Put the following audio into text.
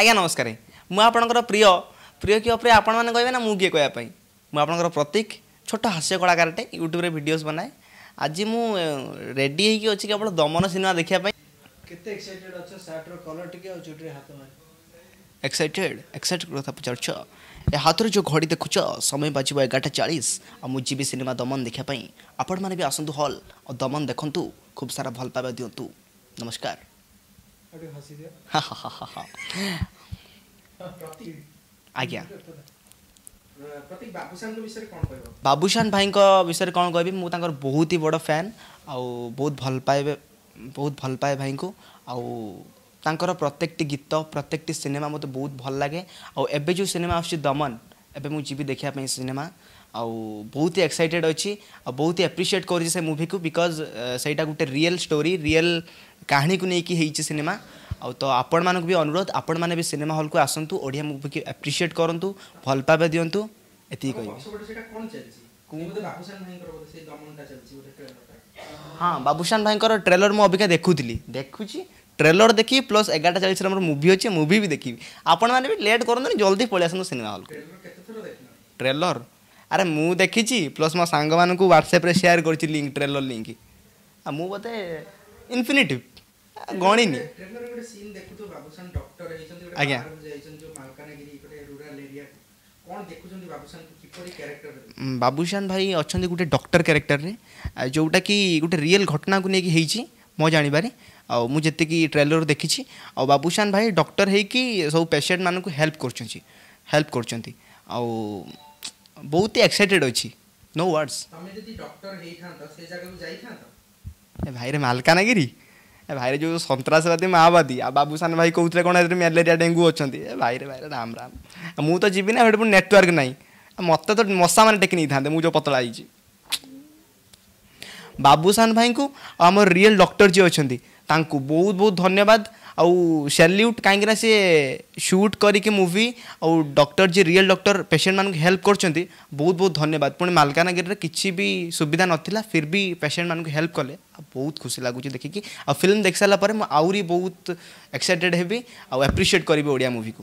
ଆଜ୍ଞା ନମସ୍କାର ମୁଁ ଆପଣଙ୍କର ପ୍ରିୟ ପ୍ରିୟ କି ଅପ୍ରିୟ ଆପଣମାନେ କହିବେ ନା ମୁଁ କିଏ କହିବା ପାଇଁ ମୁଁ ଆପଣଙ୍କର ପ୍ରତୀକ ଛୋଟ ହାସ୍ୟ କଳାକାରଟେ ୟୁଟ୍ୟୁବରେ ଭିଡ଼ିଓସ୍ ବନାଏ ଆଜି ମୁଁ ରେଡ଼ି ହେଇକି ଅଛି କେବଳ ଦମନ ସିନେମା ଦେଖିବା ପାଇଁ କେତେ ଏକ୍ସାଇଟେଡ୍ ଅଛ ସାର୍ଟର କଲର୍ ଟିକେ ଆଉ ଚୁଟିରେ ହାତ ମାରି ଏକ୍ସାଇଟେଡ୍ ଏକ୍ସାଇଟେଡ୍ କଥା ପଚାରୁଛ ଏ ହାତରେ ଯେଉଁ ଘଡ଼ି ଦେଖୁଛ ସମୟ ବାଜିବ ଏଗାରଟା ଚାଳିଶ ଆଉ ମୁଁ ଯିବି ସିନେମା ଦମନ ଦେଖିବା ପାଇଁ ଆପଣମାନେ ବି ଆସନ୍ତୁ ହଲ୍ ଆଉ ଦମନ ଦେଖନ୍ତୁ ଖୁବ୍ ସାରା ଭଲ ପାଇବା ଦିଅନ୍ତୁ ନମସ୍କାର बाबूशान भाई विषय कौन कह बहुत ही बड़ फैन आउ बहुत भल पाए बहुत भल पाए भाई को आर प्रत्येक गीत प्रत्येक सिनेमा मत बहुत भल लगे आबे जो दमन आमन एवं मुझे देखापी सिनेमा आउ बहुत ही एक्साइटेड अच्छी बहुत ही एप्रिसीएट कर मुवी को बिकज से गोटे रियल स्टोरी रियल କାହାଣୀକୁ ନେଇକି ହେଇଛି ସିନେମା ଆଉ ତ ଆପଣମାନଙ୍କୁ ବି ଅନୁରୋଧ ଆପଣମାନେ ବି ସିନେମା ହଲ୍କୁ ଆସନ୍ତୁ ଓଡ଼ିଆ ମୁଭିକି ଆପ୍ରିସିଏଟ୍ କରନ୍ତୁ ଭଲ ପାଇବା ଦିଅନ୍ତୁ ଏତିକି କହିବି ହଁ ବାବୁସାନ ଭାଇଙ୍କର ଟ୍ରେଲର ମୁଁ ଅବିକା ଦେଖୁଥିଲି ଦେଖୁଛି ଟ୍ରେଲର ଦେଖିବି ପ୍ଲସ୍ ଏଗାରଟା ଚାଳିଶରେ ଆମର ମୁଭି ଅଛି ମୁଭି ବି ଦେଖିବି ଆପଣମାନେ ବି ଲେଟ୍ କରନ୍ତୁନି ଜଲ୍ଦି ପଳେଇ ଆସନ୍ତୁ ସିନେମା ହଲ୍କୁ ଟ୍ରେଲର ଆରେ ମୁଁ ଦେଖିଛି ପ୍ଲସ୍ ମୋ ସାଙ୍ଗମାନଙ୍କୁ ହ୍ୱାଟ୍ସଆପ୍ରେ ସେୟାର କରିଛି ଲିଙ୍କ୍ ଟ୍ରେଲର ଲିଙ୍କ୍ ଆଉ ମୁଁ ବୋଧେ ଇନଫିନିଟିଭ୍ गणिनी तो बाबूसान भाई अच्छा गोटे डक्टर क्यारेक्टर में जोटा कि गोटे रियल घटना को लेकिन हो जाणी आ मुझे ट्रेलर देखी आ बाबूसान भाई डक्टर हो कि सब पेसेंट मान हेल्प कर हेल्प कर बहुत ही एक्साइटेड अच्छी नो वर्ड्स भाई रे मलकानगिरी ଏ ଭାଇରେ ଯେଉଁ ସନ୍ତାସବାଦୀ ମାଓବାଦୀ ଆଉ ବାବୁସାନ ଭାଇ କହୁଥିଲେ କ'ଣ ଏଥିରେ ମ୍ୟାଲେରିଆ ଡେଙ୍ଗୁ ଅଛନ୍ତି ଏ ଭାଇରେ ଭାଇରେ ରାମ ରାମ ମୁଁ ତ ଯିବି ନା ସେଠି ପୁଣି ନେଟୱାର୍କ ନାହିଁ ମୋତେ ତ ମଶାମାନେ ଟେକି ନେଇଥାନ୍ତେ ମୁଁ ଯେଉଁ ପତଳା ହେଇଛି ବାବୁସାନ ଭାଇଙ୍କୁ ଆଉ ଆମର ରିଏଲ୍ ଡକ୍ଟର ଯିଏ ଅଛନ୍ତି ताकि बहुत बहुत धन्यवाद आउ सल्यूट कहीं सी सुट करके मुवि आउ doctor ji real doctor patient मानक हेल्प कर बहुत बहुत धन्यवाद पुणे मलकानगिरी किसी भी सुविधा नाला फिर भी पेसेंट मानक हेल्प कले बहुत खुशी लगुच देखिकी आ फिल्म देख सारा मुझ आहुरी बहुत एक्साइटेड होगी आउ करी ओडिया मुवी को